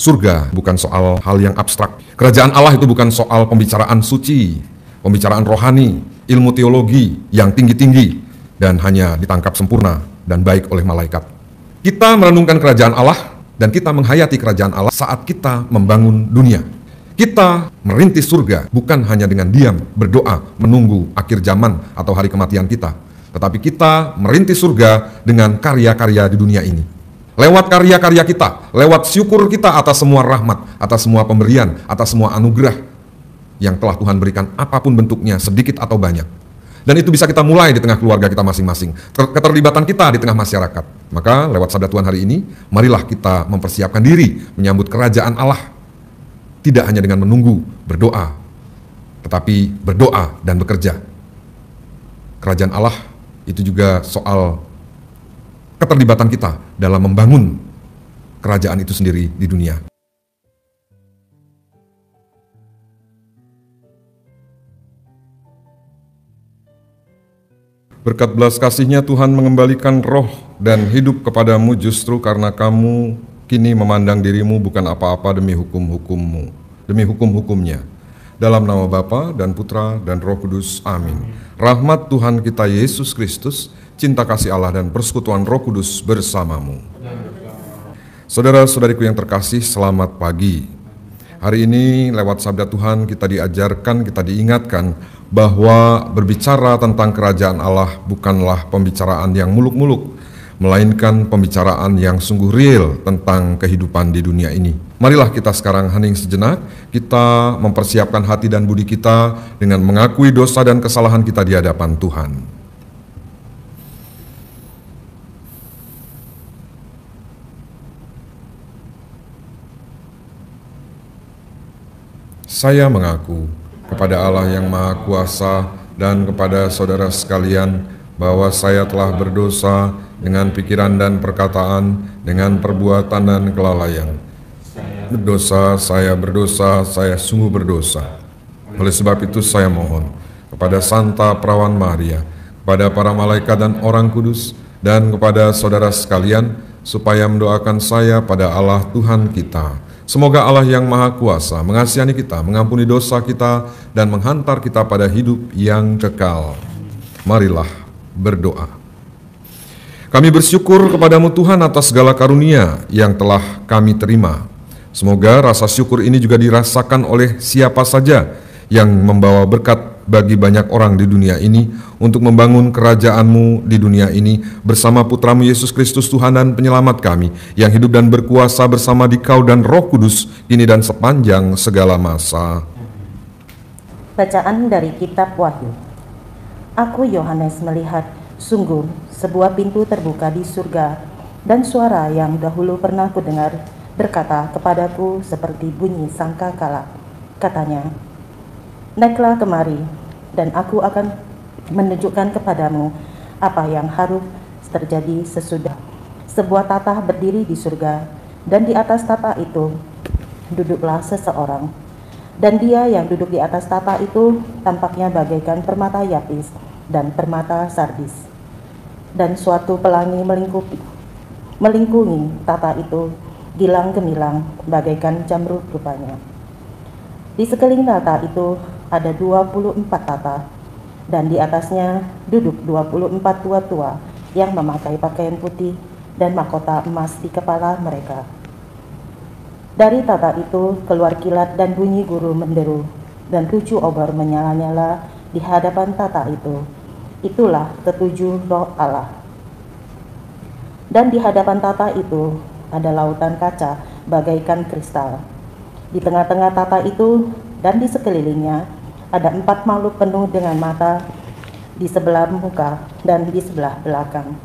Surga bukan soal hal yang abstrak. Kerajaan Allah itu bukan soal pembicaraan suci, pembicaraan rohani, ilmu teologi yang tinggi-tinggi dan hanya ditangkap sempurna dan baik oleh malaikat. Kita merenungkan kerajaan Allah dan kita menghayati kerajaan Allah saat kita membangun dunia. Kita merintis surga bukan hanya dengan diam, berdoa, menunggu akhir zaman atau hari kematian kita, tetapi kita merintis surga dengan karya-karya di dunia ini lewat karya-karya kita, lewat syukur kita atas semua rahmat, atas semua pemberian, atas semua anugerah yang telah Tuhan berikan apapun bentuknya, sedikit atau banyak. Dan itu bisa kita mulai di tengah keluarga kita masing-masing, keterlibatan kita di tengah masyarakat. Maka lewat sabda Tuhan hari ini, marilah kita mempersiapkan diri menyambut kerajaan Allah. Tidak hanya dengan menunggu, berdoa, tetapi berdoa dan bekerja. Kerajaan Allah itu juga soal keterlibatan kita dalam membangun kerajaan itu sendiri di dunia. Berkat belas kasihnya Tuhan mengembalikan roh dan hidup kepadamu justru karena kamu kini memandang dirimu bukan apa-apa demi hukum-hukummu, demi hukum-hukumnya. Dalam nama Bapa dan Putra dan Roh Kudus. Amin. Rahmat Tuhan kita Yesus Kristus cinta kasih Allah dan persekutuan Roh Kudus bersamamu. Saudara-saudariku yang terkasih, selamat pagi. Hari ini lewat sabda Tuhan kita diajarkan, kita diingatkan bahwa berbicara tentang kerajaan Allah bukanlah pembicaraan yang muluk-muluk, melainkan pembicaraan yang sungguh real tentang kehidupan di dunia ini. Marilah kita sekarang hening sejenak, kita mempersiapkan hati dan budi kita dengan mengakui dosa dan kesalahan kita di hadapan Tuhan. Saya mengaku kepada Allah yang Maha Kuasa dan kepada saudara sekalian bahwa saya telah berdosa dengan pikiran dan perkataan, dengan perbuatan dan kelalaian. Berdosa, saya berdosa, saya sungguh berdosa. Oleh sebab itu saya mohon kepada Santa Perawan Maria, kepada para malaikat dan orang kudus, dan kepada saudara sekalian, supaya mendoakan saya pada Allah Tuhan kita, Semoga Allah yang Maha Kuasa mengasihani kita, mengampuni dosa kita, dan menghantar kita pada hidup yang kekal. Marilah berdoa. Kami bersyukur kepadamu Tuhan atas segala karunia yang telah kami terima. Semoga rasa syukur ini juga dirasakan oleh siapa saja yang membawa berkat bagi banyak orang di dunia ini untuk membangun kerajaanmu di dunia ini bersama putramu Yesus Kristus Tuhan dan penyelamat kami yang hidup dan berkuasa bersama di kau dan roh kudus ini dan sepanjang segala masa. Bacaan dari Kitab Wahyu Aku Yohanes melihat sungguh sebuah pintu terbuka di surga dan suara yang dahulu pernah ku dengar berkata kepadaku seperti bunyi sangka kalah. Katanya, Naiklah kemari, dan aku akan menunjukkan kepadamu apa yang harus terjadi sesudah. Sebuah tata berdiri di surga, dan di atas tata itu duduklah seseorang. Dan dia yang duduk di atas tata itu tampaknya bagaikan permata yapis dan permata sardis. Dan suatu pelangi melingkupi, melingkungi tata itu gilang gemilang bagaikan jamrut rupanya. Di sekeliling tata itu ada 24 tata dan di atasnya duduk 24 tua-tua yang memakai pakaian putih dan mahkota emas di kepala mereka. Dari tata itu keluar kilat dan bunyi guru menderu dan tujuh obor menyala-nyala di hadapan tata itu. Itulah ketujuh roh Allah. Dan di hadapan tata itu ada lautan kaca bagaikan kristal. Di tengah-tengah tata itu dan di sekelilingnya ada empat makhluk penuh dengan mata di sebelah muka dan di sebelah belakang.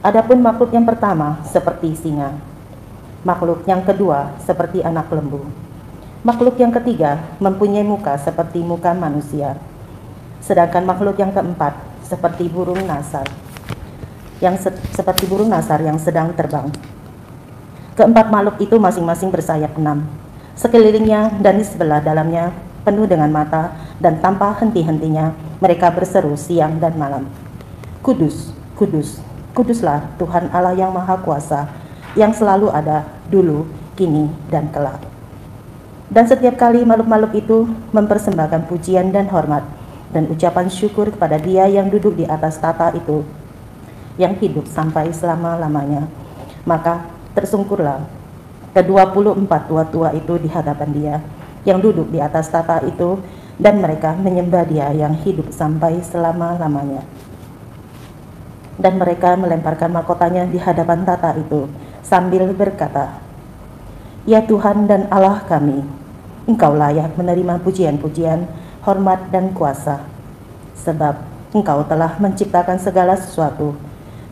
Adapun makhluk yang pertama seperti singa, makhluk yang kedua seperti anak lembu, makhluk yang ketiga mempunyai muka seperti muka manusia, sedangkan makhluk yang keempat seperti burung nasar, yang se seperti burung nasar yang sedang terbang. Keempat makhluk itu masing-masing bersayap enam, sekelilingnya dan di sebelah dalamnya penuh dengan mata, dan tanpa henti-hentinya mereka berseru siang dan malam. Kudus, kudus, kuduslah Tuhan Allah yang Maha Kuasa, yang selalu ada dulu, kini, dan kelak. Dan setiap kali makhluk-makhluk itu mempersembahkan pujian dan hormat dan ucapan syukur kepada Dia yang duduk di atas tata itu, yang hidup sampai selama-lamanya. Maka tersungkurlah kedua puluh empat tua-tua itu di hadapan Dia, yang duduk di atas tata itu dan mereka menyembah dia yang hidup sampai selama-lamanya. Dan mereka melemparkan mahkotanya di hadapan tata itu sambil berkata, Ya Tuhan dan Allah kami, Engkau layak menerima pujian-pujian, hormat dan kuasa, sebab Engkau telah menciptakan segala sesuatu,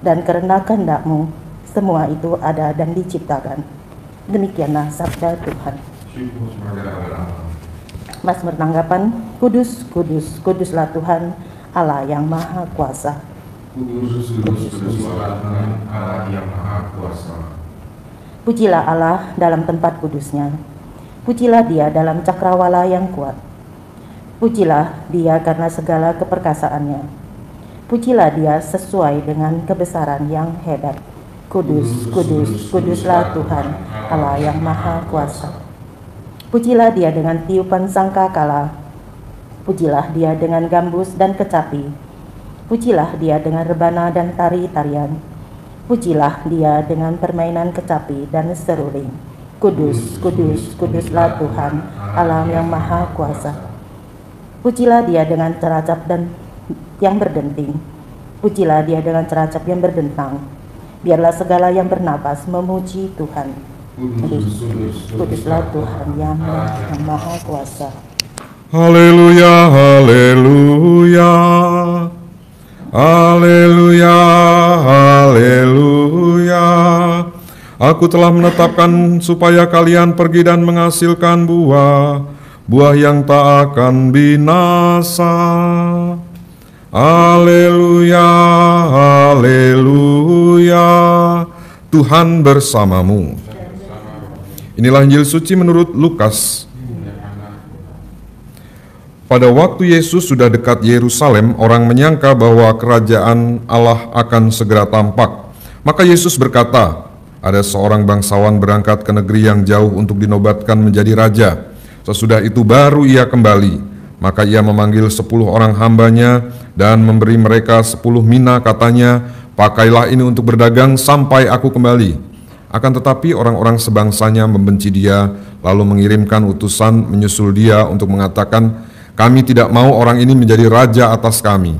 dan karena kehendakmu, semua itu ada dan diciptakan. Demikianlah sabda Tuhan. Mas bertanggapan, Kudus, Kudus, Kuduslah Tuhan Allah yang Maha Kuasa. Kudus, Kudus, Kuduslah Tuhan Allah yang Maha Kuasa. Pujilah Allah dalam tempat kudusnya. Pujilah dia dalam cakrawala yang kuat. Pujilah dia karena segala keperkasaannya. Pujilah dia sesuai dengan kebesaran yang hebat. Kudus, kudus, kuduslah Tuhan, Allah yang Maha Kuasa. Pujilah dia dengan tiupan sangka sangkakala. Pujilah dia dengan gambus dan kecapi. Pujilah dia dengan rebana dan tari-tarian. Pujilah dia dengan permainan kecapi dan seruling. Kudus, kudus, kuduslah Tuhan, Allah yang maha kuasa. Pujilah dia dengan ceracap dan yang berdenting. Pujilah dia dengan ceracap yang berdentang. Biarlah segala yang bernapas memuji Tuhan. Kuduslah Tuhan yang Maha Kuasa. Haleluya, haleluya. Haleluya, haleluya. Aku telah menetapkan supaya kalian pergi dan menghasilkan buah, buah yang tak akan binasa. Haleluya, haleluya. Tuhan bersamamu Inilah Injil suci menurut Lukas. Pada waktu Yesus sudah dekat Yerusalem, orang menyangka bahwa kerajaan Allah akan segera tampak. Maka Yesus berkata, "Ada seorang bangsawan berangkat ke negeri yang jauh untuk dinobatkan menjadi raja. Sesudah itu baru ia kembali. Maka ia memanggil sepuluh orang hambanya dan memberi mereka sepuluh mina katanya, Pakailah ini untuk berdagang sampai aku kembali.' Akan tetapi orang-orang sebangsanya membenci dia, lalu mengirimkan utusan menyusul dia untuk mengatakan, kami tidak mau orang ini menjadi raja atas kami.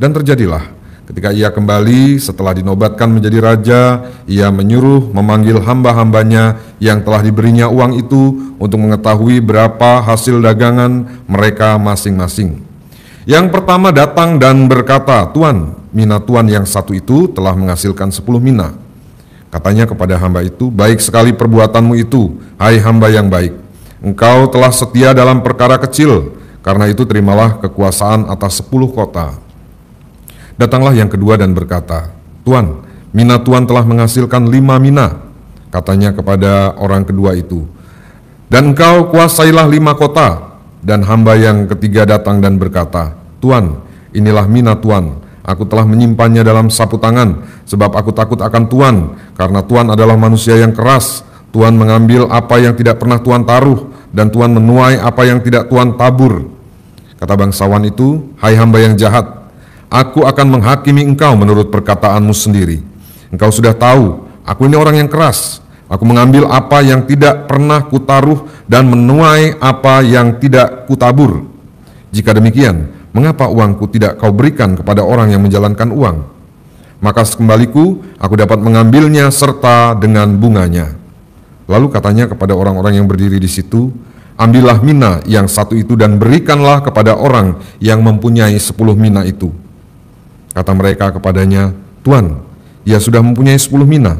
Dan terjadilah, ketika ia kembali setelah dinobatkan menjadi raja, ia menyuruh memanggil hamba-hambanya yang telah diberinya uang itu untuk mengetahui berapa hasil dagangan mereka masing-masing. Yang pertama datang dan berkata, Tuan, mina Tuan yang satu itu telah menghasilkan sepuluh mina. Katanya kepada hamba itu, baik sekali perbuatanmu itu, hai hamba yang baik. Engkau telah setia dalam perkara kecil, karena itu terimalah kekuasaan atas sepuluh kota. Datanglah yang kedua dan berkata, Tuan, mina Tuan telah menghasilkan lima mina. Katanya kepada orang kedua itu, dan engkau kuasailah lima kota. Dan hamba yang ketiga datang dan berkata, Tuan, inilah mina Tuan, Aku telah menyimpannya dalam sapu tangan, sebab aku takut akan Tuhan, karena Tuhan adalah manusia yang keras. Tuhan mengambil apa yang tidak pernah Tuhan taruh, dan Tuhan menuai apa yang tidak Tuhan tabur. Kata bangsawan itu, Hai hamba yang jahat, aku akan menghakimi engkau menurut perkataanmu sendiri. Engkau sudah tahu, aku ini orang yang keras. Aku mengambil apa yang tidak pernah kutaruh dan menuai apa yang tidak kutabur. Jika demikian, Mengapa uangku tidak kau berikan kepada orang yang menjalankan uang? Maka sekembaliku, aku dapat mengambilnya serta dengan bunganya. Lalu katanya kepada orang-orang yang berdiri di situ, Ambillah mina yang satu itu dan berikanlah kepada orang yang mempunyai sepuluh mina itu. Kata mereka kepadanya, Tuan, ia sudah mempunyai sepuluh mina.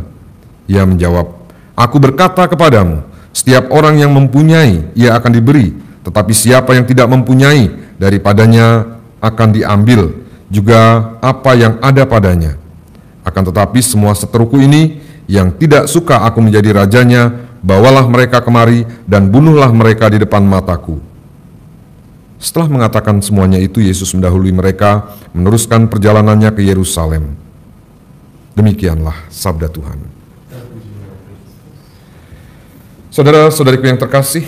Ia menjawab, Aku berkata kepadamu, setiap orang yang mempunyai, ia akan diberi, tetapi siapa yang tidak mempunyai daripadanya akan diambil juga apa yang ada padanya. Akan tetapi semua seteruku ini yang tidak suka aku menjadi rajanya, bawalah mereka kemari dan bunuhlah mereka di depan mataku. Setelah mengatakan semuanya itu, Yesus mendahului mereka meneruskan perjalanannya ke Yerusalem. Demikianlah sabda Tuhan. Saudara-saudariku yang terkasih,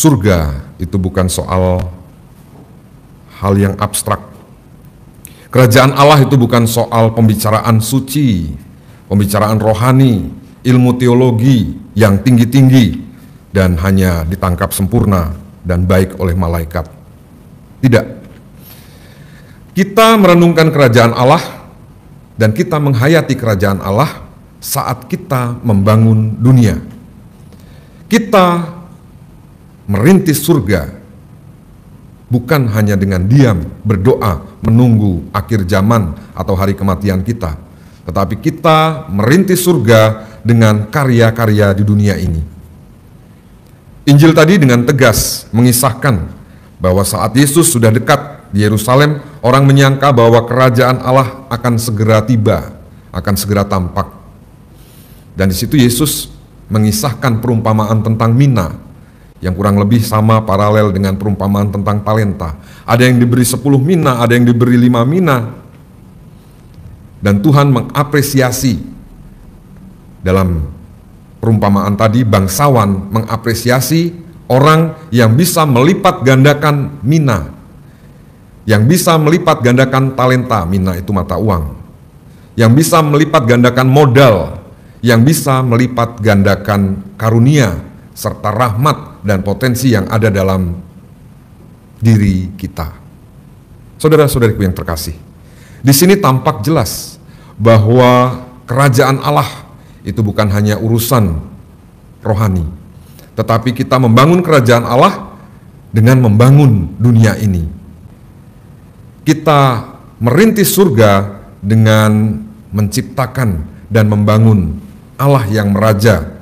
Surga itu bukan soal hal yang abstrak. Kerajaan Allah itu bukan soal pembicaraan suci, pembicaraan rohani, ilmu teologi yang tinggi-tinggi dan hanya ditangkap sempurna dan baik oleh malaikat. Tidak. Kita merenungkan kerajaan Allah dan kita menghayati kerajaan Allah saat kita membangun dunia. Kita merintis surga bukan hanya dengan diam, berdoa, menunggu akhir zaman atau hari kematian kita, tetapi kita merintis surga dengan karya-karya di dunia ini. Injil tadi dengan tegas mengisahkan bahwa saat Yesus sudah dekat di Yerusalem, orang menyangka bahwa kerajaan Allah akan segera tiba, akan segera tampak. Dan di situ Yesus mengisahkan perumpamaan tentang Mina, yang kurang lebih sama paralel dengan perumpamaan tentang talenta. Ada yang diberi 10 mina, ada yang diberi 5 mina. Dan Tuhan mengapresiasi dalam perumpamaan tadi bangsawan mengapresiasi orang yang bisa melipat gandakan mina. Yang bisa melipat gandakan talenta, mina itu mata uang. Yang bisa melipat gandakan modal, yang bisa melipat gandakan karunia, serta rahmat dan potensi yang ada dalam diri kita. Saudara-saudariku yang terkasih, di sini tampak jelas bahwa kerajaan Allah itu bukan hanya urusan rohani, tetapi kita membangun kerajaan Allah dengan membangun dunia ini. Kita merintis surga dengan menciptakan dan membangun Allah yang meraja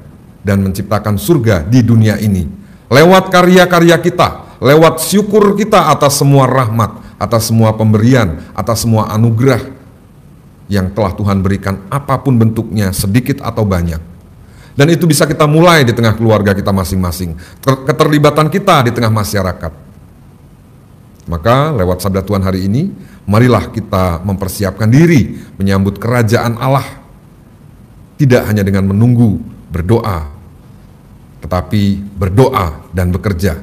dan menciptakan surga di dunia ini. Lewat karya-karya kita, lewat syukur kita atas semua rahmat, atas semua pemberian, atas semua anugerah yang telah Tuhan berikan apapun bentuknya, sedikit atau banyak. Dan itu bisa kita mulai di tengah keluarga kita masing-masing, keterlibatan kita di tengah masyarakat. Maka lewat sabda Tuhan hari ini, marilah kita mempersiapkan diri menyambut kerajaan Allah. Tidak hanya dengan menunggu, berdoa, tetapi berdoa dan bekerja.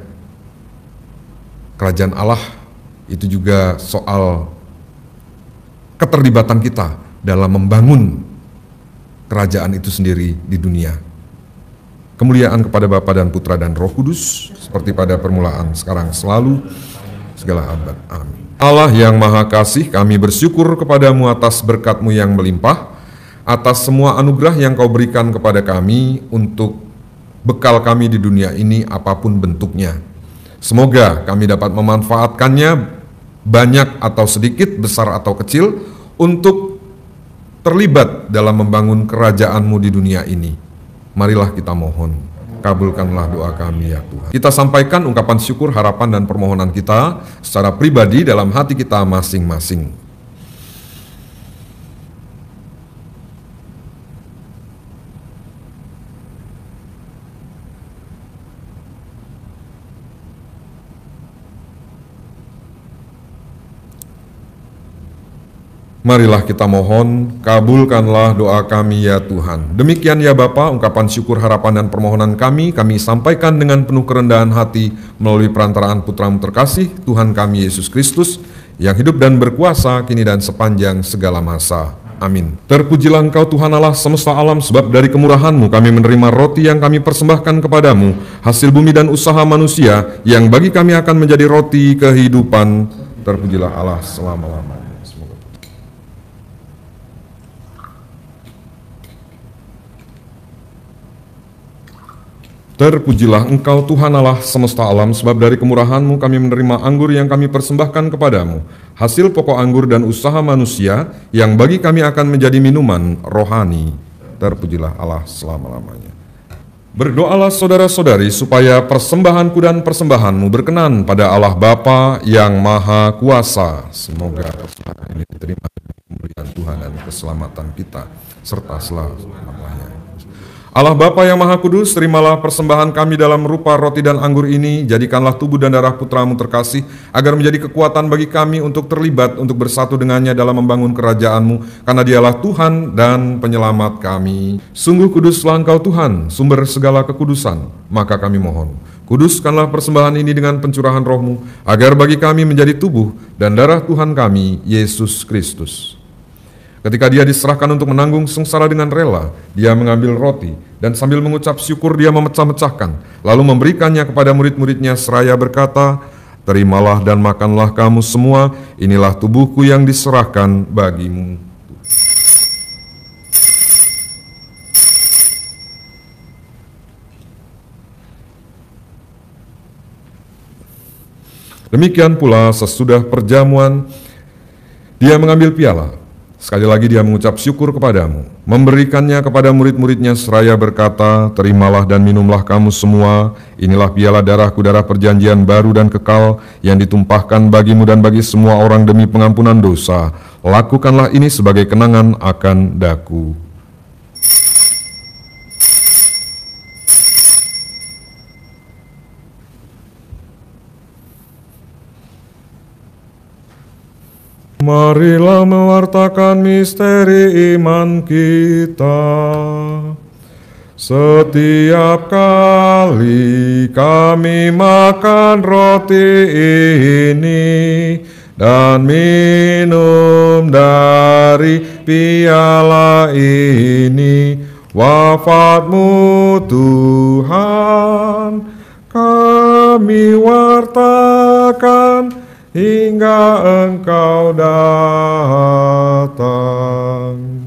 Kerajaan Allah itu juga soal keterlibatan kita dalam membangun kerajaan itu sendiri di dunia. Kemuliaan kepada Bapa dan Putra dan Roh Kudus seperti pada permulaan, sekarang, selalu, segala abad. Amin. Allah yang Maha Kasih, kami bersyukur kepadamu atas berkatmu yang melimpah, atas semua anugerah yang kau berikan kepada kami untuk bekal kami di dunia ini apapun bentuknya. Semoga kami dapat memanfaatkannya banyak atau sedikit, besar atau kecil untuk terlibat dalam membangun kerajaanmu di dunia ini. Marilah kita mohon, kabulkanlah doa kami ya Tuhan. Kita sampaikan ungkapan syukur, harapan, dan permohonan kita secara pribadi dalam hati kita masing-masing. Marilah kita mohon, kabulkanlah doa kami ya Tuhan. Demikian ya Bapa, ungkapan syukur, harapan, dan permohonan kami, kami sampaikan dengan penuh kerendahan hati melalui perantaraan putramu terkasih, Tuhan kami Yesus Kristus, yang hidup dan berkuasa kini dan sepanjang segala masa. Amin. Terpujilah engkau Tuhan Allah semesta alam sebab dari kemurahanmu kami menerima roti yang kami persembahkan kepadamu, hasil bumi dan usaha manusia yang bagi kami akan menjadi roti kehidupan. Terpujilah Allah selama-lamanya. Terpujilah Engkau Tuhan Allah semesta alam, sebab dari kemurahanmu kami menerima anggur yang kami persembahkan kepadamu, hasil pokok anggur dan usaha manusia yang bagi kami akan menjadi minuman rohani. Terpujilah Allah selama-lamanya. Berdoalah saudara-saudari supaya persembahanku dan persembahanmu berkenan pada Allah Bapa yang Maha Kuasa. Semoga persembahan ini diterima kemuliaan Tuhan dan keselamatan kita serta selama-lamanya. Allah Bapa yang Maha Kudus, terimalah persembahan kami dalam rupa roti dan anggur ini, jadikanlah tubuh dan darah putramu terkasih, agar menjadi kekuatan bagi kami untuk terlibat, untuk bersatu dengannya dalam membangun kerajaanmu, karena dialah Tuhan dan penyelamat kami. Sungguh kuduslah engkau Tuhan, sumber segala kekudusan, maka kami mohon. Kuduskanlah persembahan ini dengan pencurahan rohmu, agar bagi kami menjadi tubuh dan darah Tuhan kami, Yesus Kristus. Ketika dia diserahkan untuk menanggung sengsara dengan rela, dia mengambil roti dan sambil mengucap syukur dia memecah-mecahkan, lalu memberikannya kepada murid-muridnya seraya berkata, Terimalah dan makanlah kamu semua, inilah tubuhku yang diserahkan bagimu. Demikian pula sesudah perjamuan, dia mengambil piala, Sekali lagi dia mengucap syukur kepadamu, memberikannya kepada murid-muridnya seraya berkata, Terimalah dan minumlah kamu semua, inilah piala darahku darah perjanjian baru dan kekal yang ditumpahkan bagimu dan bagi semua orang demi pengampunan dosa. Lakukanlah ini sebagai kenangan akan daku. Marilah mewartakan misteri iman kita. Setiap kali kami makan roti ini dan minum dari piala ini, wafatmu Tuhan kami wartakan hingga engkau datang.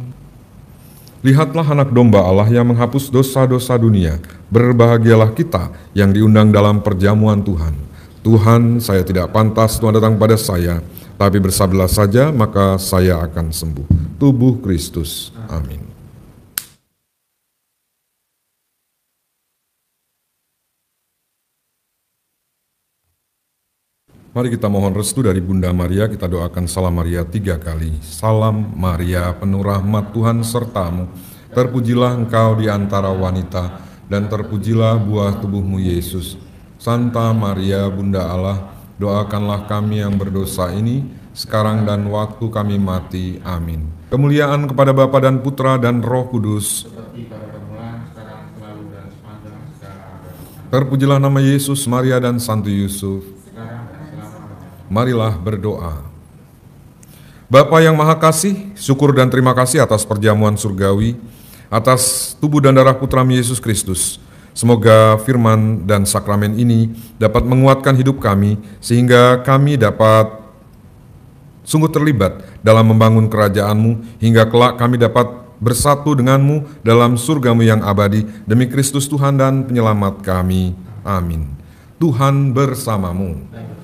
Lihatlah anak domba Allah yang menghapus dosa-dosa dunia. Berbahagialah kita yang diundang dalam perjamuan Tuhan. Tuhan, saya tidak pantas Tuhan datang pada saya, tapi bersabdalah saja maka saya akan sembuh. Tubuh Kristus. Amin. Mari kita mohon restu dari Bunda Maria, kita doakan Salam Maria tiga kali. Salam Maria, penuh rahmat Tuhan sertamu. Terpujilah engkau di antara wanita, dan terpujilah buah tubuhmu Yesus. Santa Maria, Bunda Allah, doakanlah kami yang berdosa ini, sekarang dan waktu kami mati. Amin. Kemuliaan kepada Bapa dan Putra dan Roh Kudus. Terpujilah nama Yesus, Maria, dan Santo Yusuf Marilah berdoa. Bapa yang Maha Kasih, syukur dan terima kasih atas perjamuan surgawi, atas tubuh dan darah Putra Yesus Kristus. Semoga firman dan sakramen ini dapat menguatkan hidup kami sehingga kami dapat sungguh terlibat dalam membangun kerajaan-Mu hingga kelak kami dapat bersatu denganmu dalam surgamu yang abadi, demi Kristus Tuhan dan penyelamat kami. Amin. Tuhan bersamamu. Amin.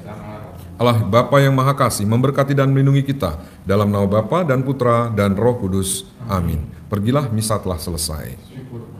Allah Bapa yang Maha Kasih memberkati dan melindungi kita dalam nama Bapa dan Putra dan Roh Kudus. Amin. Pergilah misa telah selesai.